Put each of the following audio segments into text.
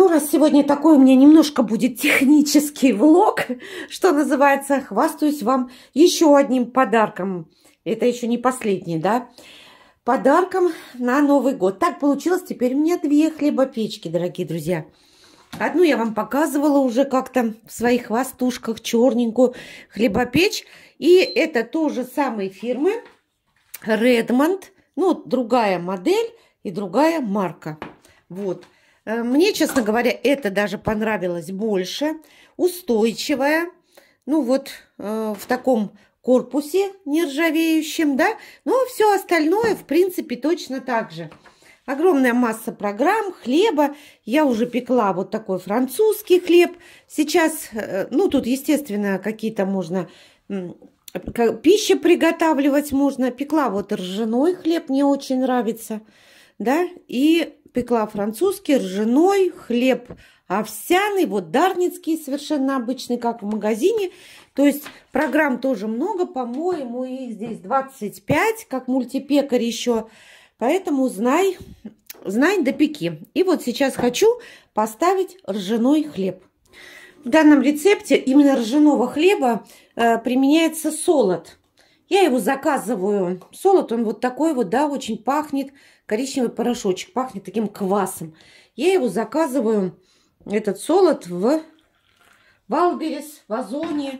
Ну, раз сегодня такой у меня немножко будет технический влог, что называется, хвастаюсь вам еще одним подарком. Это еще не последний, да? Подарком на Новый год. Так получилось, теперь у меня две хлебопечки, дорогие друзья. Одну я вам показывала уже как-то в своих хвастушках черненькую хлебопечь. И это тоже самой фирмы Redmond, ну, другая модель и другая марка. Вот. Вот. Э, мне, честно говоря, это даже понравилось больше. Устойчивая. Ну вот э, в таком корпусе нержавеющем, да. Но все остальное, в принципе, точно так же. Огромная масса программ, хлеба. Я уже пекла вот такой французский хлеб. Сейчас, э, ну тут, естественно, какие-то можно пища приготавливать можно. Пекла вот ржаной хлеб, мне очень нравится. Да, и пекла французский, ржаной, хлеб овсяный, вот дарницкий, совершенно обычный, как в магазине. То есть программ тоже много, по-моему, их здесь 25, как мультипекарь еще. Поэтому знай, знай до пеки. И вот сейчас хочу поставить ржаной хлеб. В данном рецепте именно ржаного хлеба э, применяется солод. Я его заказываю. Солод, он вот такой вот, да, очень пахнет коричневый порошочек, пахнет таким квасом. Я его заказываю, этот солод, в Валберес, в Озоне.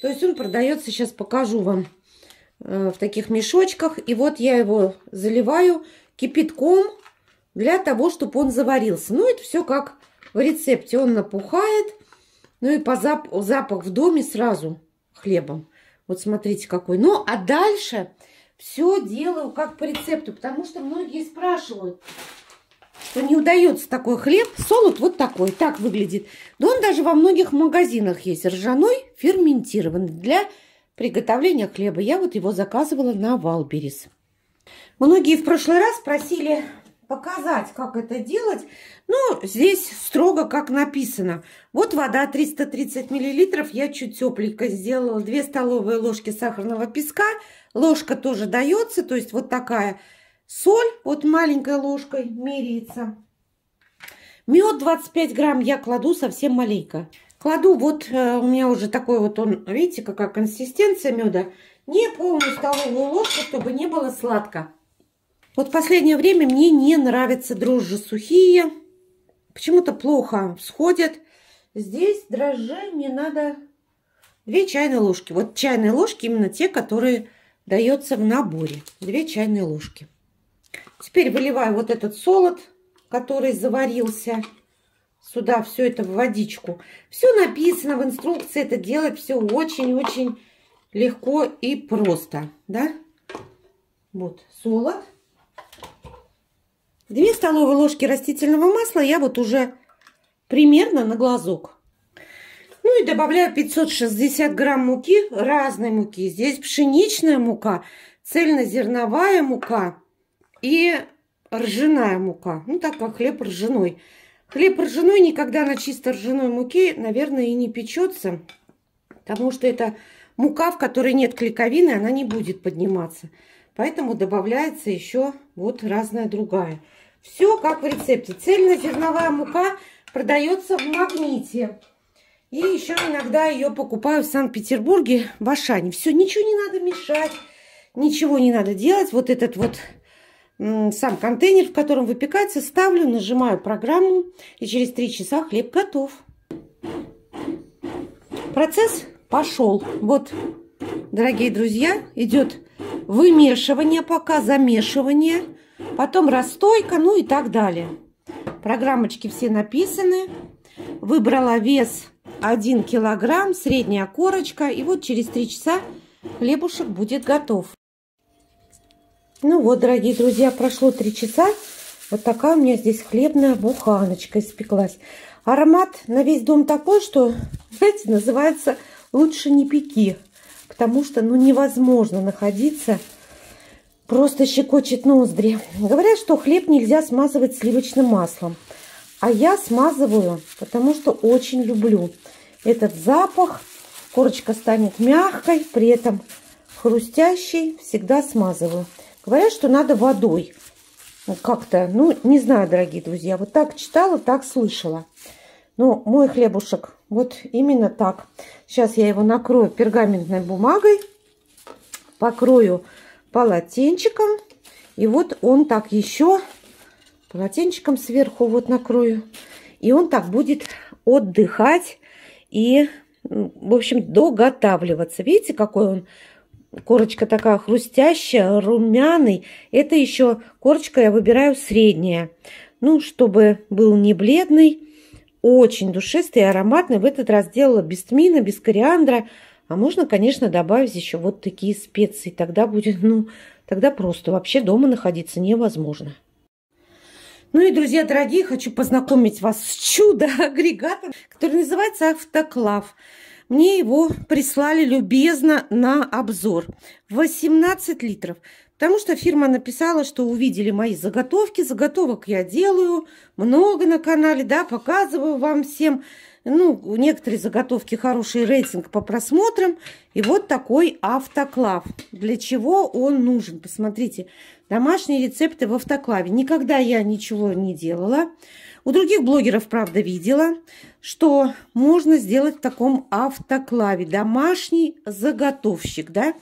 То есть он продается, сейчас покажу вам, э, в таких мешочках. И вот я его заливаю кипятком для того, чтобы он заварился. Ну, это все как в рецепте. Он напухает, ну и по зап запах в доме сразу хлебом. Вот смотрите какой. Ну, а дальше все делаю как по рецепту, потому что многие спрашивают, что не удается такой хлеб. Солод вот такой, так выглядит. Но он даже во многих магазинах есть. Ржаной, ферментированный для приготовления хлеба. Я вот его заказывала на Валберис. Многие в прошлый раз просили показать, как это делать. Ну, здесь строго как написано. Вот вода 330 миллилитров, Я чуть тепленько сделала 2 столовые ложки сахарного песка – Ложка тоже дается, то есть вот такая соль, вот маленькой ложкой меряется. Мед 25 грамм я кладу совсем маленько. Кладу вот, э, у меня уже такой вот он, видите, какая консистенция меда. Не полную столовую ложку, чтобы не было сладко. Вот последнее время мне не нравятся дрожжи сухие. Почему-то плохо сходят. Здесь дрожжи мне надо 2 чайные ложки. Вот чайные ложки именно те, которые дается в наборе 2 чайные ложки. Теперь выливаю вот этот солод, который заварился сюда, все это в водичку. Все написано в инструкции, это делать все очень-очень легко и просто, да? Вот солод. 2 столовые ложки растительного масла я вот уже примерно на глазок ну и добавляю 560 грамм муки, разной муки. Здесь пшеничная мука, цельнозерновая мука и ржаная мука. Ну, так как хлеб ржаной. Хлеб ржаной никогда на чисто ржаной муке, наверное, и не печется, потому что это мука, в которой нет клейковины, она не будет подниматься. Поэтому добавляется еще вот разная другая. Все как в рецепте. Цельнозерновая мука продается в магните. И еще иногда ее покупаю в Санкт-Петербурге, в Ашане. Все, ничего не надо мешать, ничего не надо делать. Вот этот вот сам контейнер, в котором выпекается, ставлю, нажимаю программу, и через три часа хлеб готов. Процесс пошел. Вот, дорогие друзья, идет вымешивание пока, замешивание, потом расстойка, ну и так далее. Программочки все написаны. Выбрала вес 1 килограмм, средняя корочка. И вот через 3 часа хлебушек будет готов. Ну вот, дорогие друзья, прошло 3 часа. Вот такая у меня здесь хлебная буханочка испеклась. Аромат на весь дом такой, что, знаете, называется «лучше не пеки». Потому что, ну, невозможно находиться просто щекочет ноздри. Говорят, что хлеб нельзя смазывать сливочным маслом. А я смазываю, потому что очень люблю этот запах. Корочка станет мягкой, при этом хрустящей. Всегда смазываю. Говорят, что надо водой ну, как-то, ну, не знаю, дорогие друзья, вот так читала, так слышала. Но мой хлебушек вот именно так. Сейчас я его накрою пергаментной бумагой, покрою полотенчиком. И вот он так еще полотенчиком сверху вот накрою. И он так будет отдыхать и, в общем, доготавливаться. Видите, какой он корочка такая хрустящая, румяный. Это еще корочка я выбираю средняя. Ну, чтобы был не бледный, очень душистый и ароматный. В этот раз делала без тмина, без кориандра. А можно, конечно, добавить еще вот такие специи. Тогда будет, ну, тогда просто вообще дома находиться невозможно. Ну и, друзья дорогие, хочу познакомить вас с чудо-агрегатом, который называется «Автоклав». Мне его прислали любезно на обзор. 18 литров. Потому что фирма написала, что увидели мои заготовки. Заготовок я делаю много на канале, да, показываю вам всем. Ну, у некоторые заготовки хороший рейтинг по просмотрам. И вот такой автоклав. Для чего он нужен? Посмотрите, домашние рецепты в автоклаве. Никогда я ничего не делала. У других блогеров, правда, видела, что можно сделать в таком автоклаве. Домашний заготовщик, да?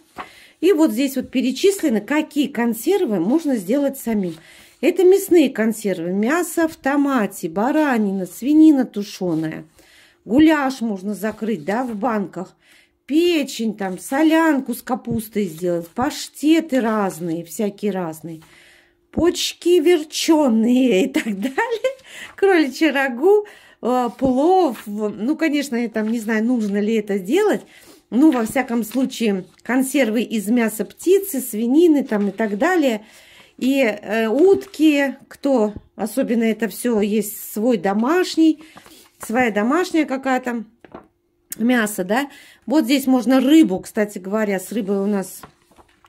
И вот здесь вот перечислены, какие консервы можно сделать самим. Это мясные консервы, мясо в томате, баранина, свинина тушеная – Гуляш можно закрыть, да, в банках. Печень там, солянку с капустой сделать, паштеты разные, всякие разные. Почки верченые и так далее. Кроличьи рагу, э, плов. Ну, конечно, я там не знаю, нужно ли это делать. Ну, во всяком случае, консервы из мяса птицы, свинины там и так далее – и э, утки, кто особенно это все есть свой домашний, своя домашняя какая-то, мясо, да. Вот здесь можно рыбу, кстати говоря, с рыбой у нас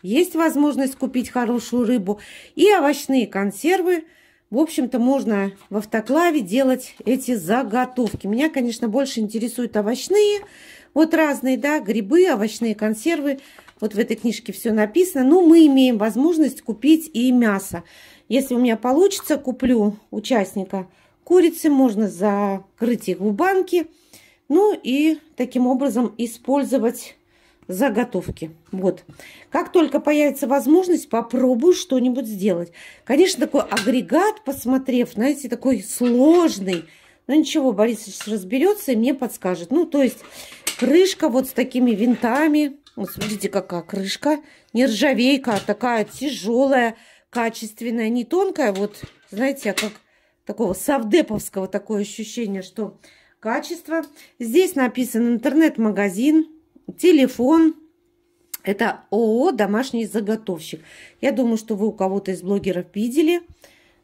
есть возможность купить хорошую рыбу. И овощные консервы. В общем-то, можно в автоклаве делать эти заготовки. Меня, конечно, больше интересуют овощные. Вот разные, да, грибы, овощные консервы. Вот в этой книжке все написано. Но ну, мы имеем возможность купить и мясо. Если у меня получится, куплю участника курицы, можно закрыть их в банке, ну и таким образом использовать заготовки. Вот. Как только появится возможность, попробую что-нибудь сделать. Конечно, такой агрегат, посмотрев, знаете, такой сложный. Но ничего, Борисович разберется и мне подскажет. Ну, то есть, крышка вот с такими винтами. Вот смотрите, какая крышка. Нержавейка а такая тяжелая, качественная, не тонкая. Вот, знаете, а как такого савдеповского такое ощущение, что качество. Здесь написан интернет-магазин, телефон. Это ООО «Домашний заготовщик». Я думаю, что вы у кого-то из блогеров видели.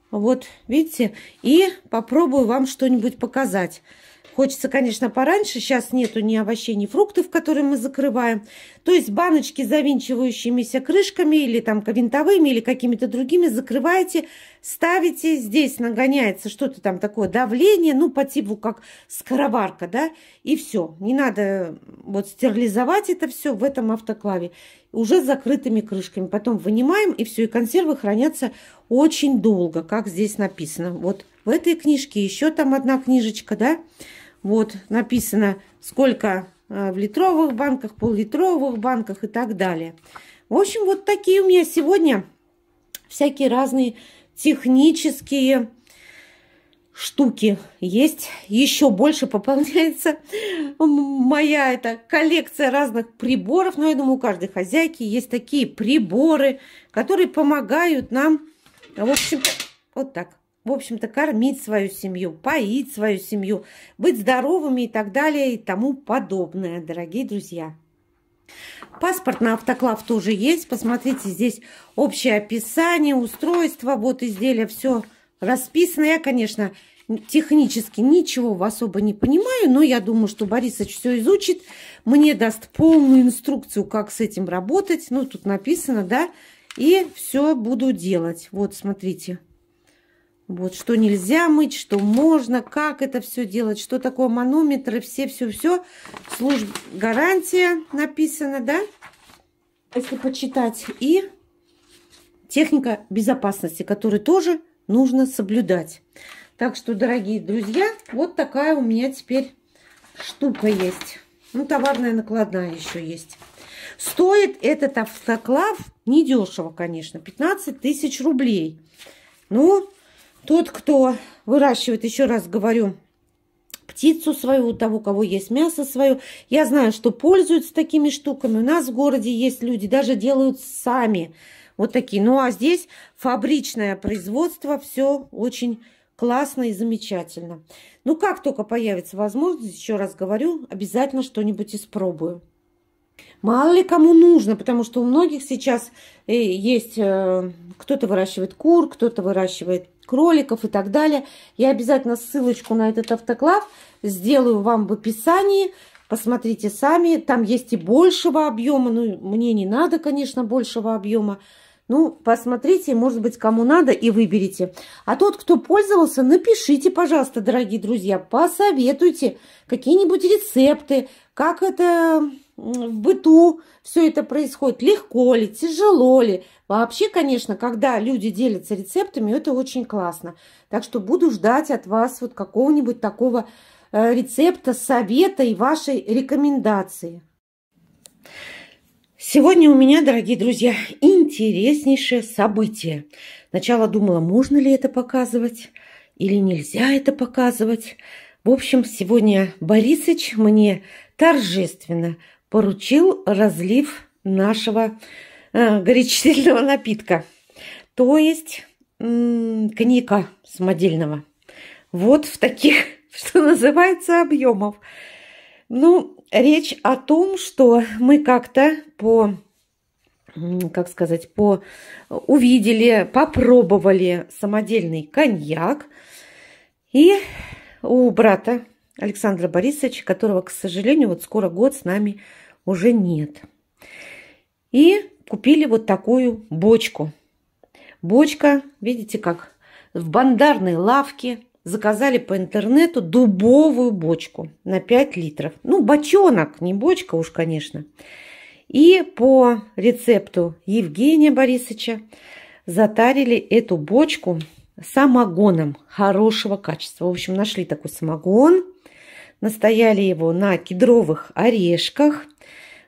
Вот, видите? И попробую вам что-нибудь показать. Хочется, конечно, пораньше. Сейчас нету ни овощей, ни фруктов, которые мы закрываем. То есть баночки с завинчивающимися крышками или там винтовыми, или какими-то другими закрываете ставите, здесь нагоняется что-то там такое давление, ну, по типу как скороварка, да, и все. Не надо вот стерилизовать это все в этом автоклаве уже с закрытыми крышками. Потом вынимаем, и все, и консервы хранятся очень долго, как здесь написано. Вот в этой книжке еще там одна книжечка, да, вот написано, сколько э, в литровых банках, пол-литровых банках и так далее. В общем, вот такие у меня сегодня всякие разные технические штуки есть. Еще больше пополняется моя эта коллекция разных приборов. Но я думаю, у каждой хозяйки есть такие приборы, которые помогают нам, в общем вот так. В общем-то, кормить свою семью, поить свою семью, быть здоровыми и так далее и тому подобное, дорогие друзья. Паспорт на автоклав тоже есть. Посмотрите, здесь общее описание, устройство, вот изделия, все расписано. Я, конечно, технически ничего особо не понимаю, но я думаю, что Борисович все изучит, мне даст полную инструкцию, как с этим работать. Ну, тут написано, да, и все буду делать. Вот, смотрите. Вот, что нельзя мыть, что можно, как это все делать, что такое манометры, все-все-все. Служб... Гарантия написана, да? Если почитать. И техника безопасности, которую тоже нужно соблюдать. Так что, дорогие друзья, вот такая у меня теперь штука есть. Ну, товарная накладная еще есть. Стоит этот автоклав недешево, конечно, 15 тысяч рублей. Ну, тот, кто выращивает, еще раз говорю, птицу свою, у того, у кого есть мясо свое. Я знаю, что пользуются такими штуками. У нас в городе есть люди, даже делают сами вот такие. Ну, а здесь фабричное производство, все очень классно и замечательно. Ну, как только появится возможность, еще раз говорю, обязательно что-нибудь испробую. Мало ли кому нужно, потому что у многих сейчас э, есть, э, кто-то выращивает кур, кто-то выращивает кроликов и так далее. Я обязательно ссылочку на этот автоклав сделаю вам в описании. Посмотрите сами, там есть и большего объема, ну, мне не надо, конечно, большего объема. Ну, посмотрите, может быть, кому надо, и выберите. А тот, кто пользовался, напишите, пожалуйста, дорогие друзья, посоветуйте какие-нибудь рецепты, как это в быту все это происходит, легко ли, тяжело ли. Вообще, конечно, когда люди делятся рецептами, это очень классно. Так что буду ждать от вас вот какого-нибудь такого э, рецепта, совета и вашей рекомендации. Сегодня у меня, дорогие друзья, интереснейшее событие. Сначала думала, можно ли это показывать или нельзя это показывать. В общем, сегодня Борисыч мне торжественно поручил разлив нашего э, горячительного напитка, то есть э, коньяка самодельного. Вот в таких, что называется, объемов. Ну, речь о том, что мы как-то по как сказать, по, увидели, попробовали самодельный коньяк. И у брата Александра Борисовича, которого, к сожалению, вот скоро год с нами уже нет. И купили вот такую бочку. Бочка, видите, как в бандарной лавке заказали по интернету дубовую бочку на 5 литров. Ну, бочонок, не бочка уж, конечно. И по рецепту Евгения Борисовича затарили эту бочку самогоном хорошего качества. В общем, нашли такой самогон настояли его на кедровых орешках.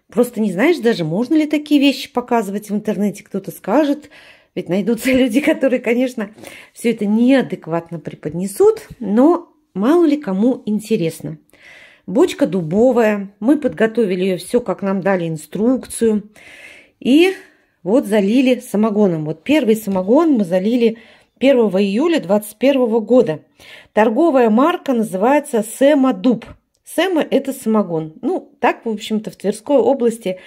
Просто не знаешь даже, можно ли такие вещи показывать в интернете, кто-то скажет. Ведь найдутся люди, которые, конечно, все это неадекватно преподнесут, но мало ли кому интересно. Бочка дубовая, мы подготовили ее все, как нам дали инструкцию. И вот залили самогоном. Вот первый самогон мы залили 1 июля 2021 года. Торговая марка называется «Сэма Дуб». Сэма – это самогон. Ну, так, в общем-то, в Тверской области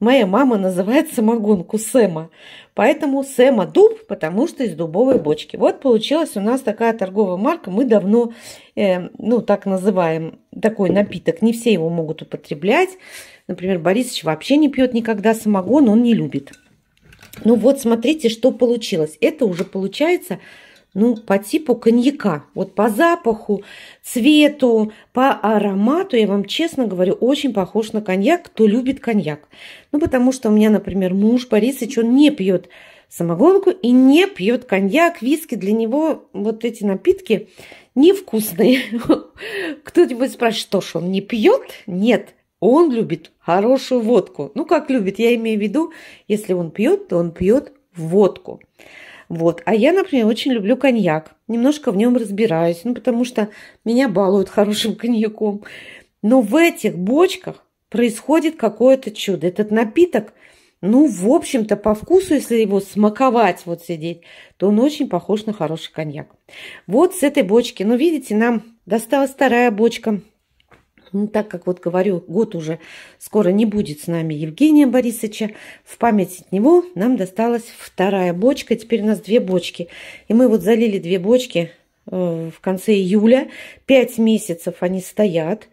моя мама называет самогонку Сэма. Поэтому Сэма дуб, потому что из дубовой бочки. Вот получилась у нас такая торговая марка. Мы давно, э, ну, так называем такой напиток. Не все его могут употреблять. Например, Борисович вообще не пьет никогда самогон, он не любит. Ну вот смотрите, что получилось. Это уже получается ну, по типу коньяка. Вот по запаху, цвету, по аромату, я вам честно говорю, очень похож на коньяк, кто любит коньяк. Ну, потому что у меня, например, муж Борисович, он не пьет самогонку и не пьет коньяк, виски. Для него вот эти напитки невкусные. Кто-нибудь спрашивает, что ж он не пьет? Нет, он любит хорошую водку. Ну, как любит, я имею в виду, если он пьет, то он пьет водку. Вот. А я, например, очень люблю коньяк. Немножко в нем разбираюсь, ну, потому что меня балуют хорошим коньяком. Но в этих бочках происходит какое-то чудо. Этот напиток, ну, в общем-то, по вкусу, если его смаковать, вот сидеть, то он очень похож на хороший коньяк. Вот с этой бочки. Ну, видите, нам досталась вторая бочка ну, так как вот говорю, год уже скоро не будет с нами Евгения Борисовича, в память от него нам досталась вторая бочка, теперь у нас две бочки. И мы вот залили две бочки э, в конце июля, пять месяцев они стоят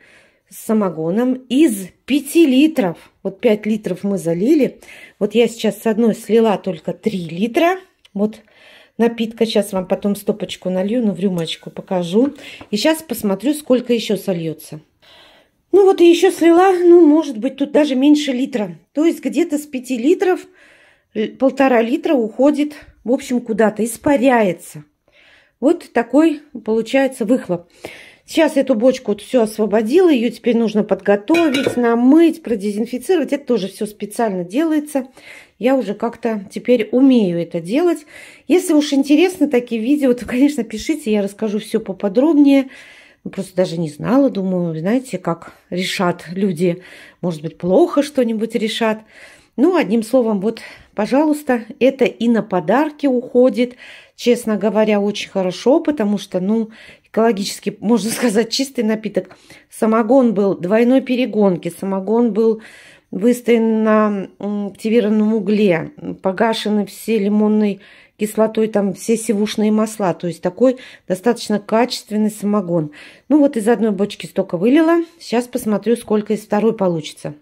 с самогоном из пяти литров. Вот пять литров мы залили. Вот я сейчас с одной слила только три литра. Вот напитка. Сейчас вам потом стопочку налью, ну, в рюмочку покажу. И сейчас посмотрю, сколько еще сольется. Ну вот и еще слила, ну, может быть, тут даже меньше литра. То есть где-то с 5 литров э, полтора литра уходит, в общем, куда-то, испаряется. Вот такой получается выхлоп. Сейчас эту бочку вот все освободила, ее теперь нужно подготовить, намыть, продезинфицировать. Это тоже все специально делается. Я уже как-то теперь умею это делать. Если уж интересны такие видео, то, конечно, пишите, я расскажу все поподробнее. Ну, просто даже не знала, думаю, знаете, как решат люди. Может быть, плохо что-нибудь решат. Ну, одним словом, вот, пожалуйста, это и на подарки уходит, честно говоря, очень хорошо, потому что, ну, экологически, можно сказать, чистый напиток. Самогон был двойной перегонки, самогон был выставлен на активированном угле, погашены все лимонные кислотой, там все сивушные масла. То есть такой достаточно качественный самогон. Ну вот из одной бочки столько вылила. Сейчас посмотрю, сколько из второй получится.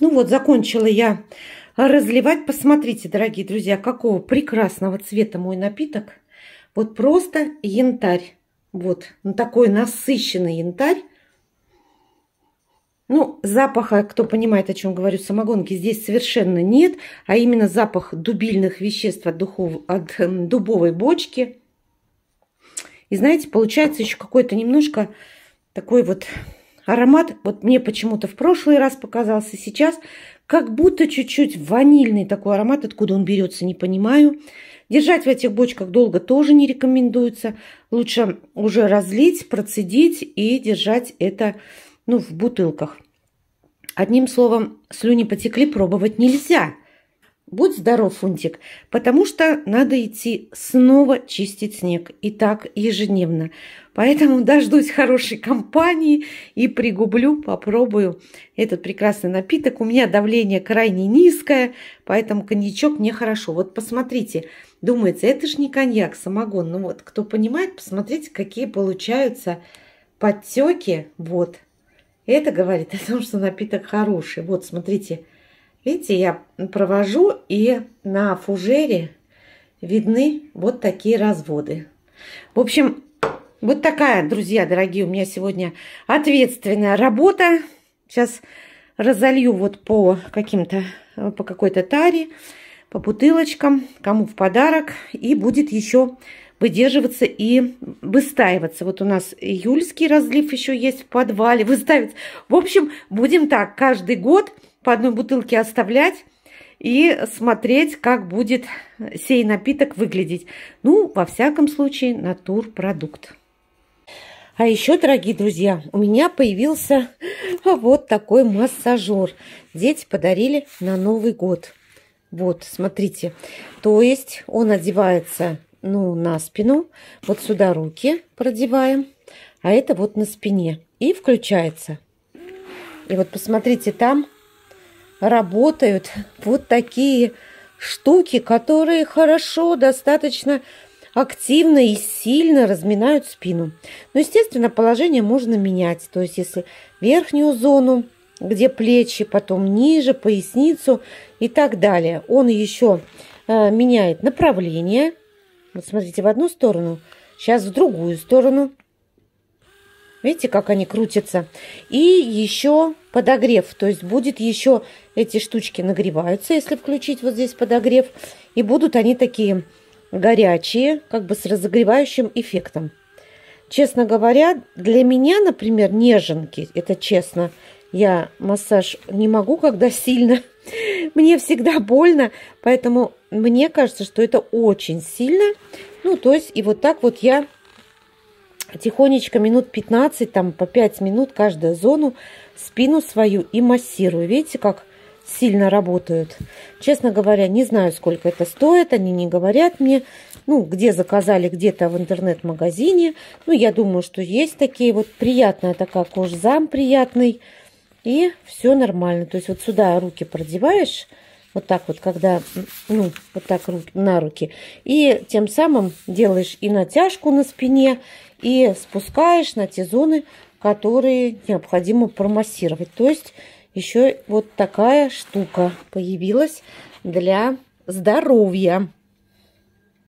Ну вот, закончила я разливать. Посмотрите, дорогие друзья, какого прекрасного цвета мой напиток. Вот просто янтарь. Вот ну, такой насыщенный янтарь. Ну, запаха, кто понимает, о чем говорю, самогонки здесь совершенно нет, а именно запах дубильных веществ от, духов, от эм, дубовой бочки. И знаете, получается еще какой-то немножко такой вот аромат, вот мне почему-то в прошлый раз показался, сейчас как будто чуть-чуть ванильный такой аромат, откуда он берется, не понимаю. Держать в этих бочках долго тоже не рекомендуется. Лучше уже разлить, процедить и держать это ну, в бутылках. Одним словом, слюни потекли, пробовать нельзя – Будь здоров, Фунтик, потому что надо идти снова чистить снег. И так ежедневно. Поэтому дождусь хорошей компании и пригублю, попробую этот прекрасный напиток. У меня давление крайне низкое, поэтому коньячок мне хорошо. Вот посмотрите, думается, это же не коньяк, самогон. Ну вот, кто понимает, посмотрите, какие получаются подтеки. Вот, это говорит о том, что напиток хороший. Вот, смотрите, Видите, я провожу, и на фужере видны вот такие разводы. В общем, вот такая, друзья, дорогие, у меня сегодня ответственная работа. Сейчас разолью вот по каким-то, по какой-то таре, по бутылочкам, кому в подарок. И будет еще выдерживаться и выстаиваться. Вот у нас июльский разлив еще есть в подвале, выстаивается. В общем, будем так каждый год по одной бутылке оставлять и смотреть, как будет сей напиток выглядеть. Ну, во всяком случае, натурпродукт. А еще, дорогие друзья, у меня появился вот такой массажер. Дети подарили на Новый год. Вот, смотрите. То есть он одевается ну, на спину. Вот сюда руки продеваем. А это вот на спине. И включается. И вот посмотрите, там работают вот такие штуки, которые хорошо, достаточно активно и сильно разминают спину. Но, ну, естественно, положение можно менять. То есть, если верхнюю зону, где плечи, потом ниже, поясницу и так далее, он еще э, меняет направление. Вот смотрите, в одну сторону, сейчас в другую сторону – Видите, как они крутятся. И еще подогрев. То есть будет еще эти штучки нагреваются, если включить вот здесь подогрев. И будут они такие горячие, как бы с разогревающим эффектом. Честно говоря, для меня, например, неженки, это честно, я массаж не могу, когда сильно. Мне всегда больно, поэтому мне кажется, что это очень сильно. Ну, то есть, и вот так вот я тихонечко минут 15, там по 5 минут каждую зону, спину свою и массирую. Видите, как сильно работают. Честно говоря, не знаю, сколько это стоит, они не говорят мне. Ну, где заказали, где-то в интернет-магазине. Ну, я думаю, что есть такие. Вот приятная такая кожзам приятный. И все нормально. То есть вот сюда руки продеваешь, вот так вот, когда, ну, вот так руки, на руки. И тем самым делаешь и натяжку на спине, и спускаешь на те зоны, которые необходимо промассировать. То есть еще вот такая штука появилась для здоровья.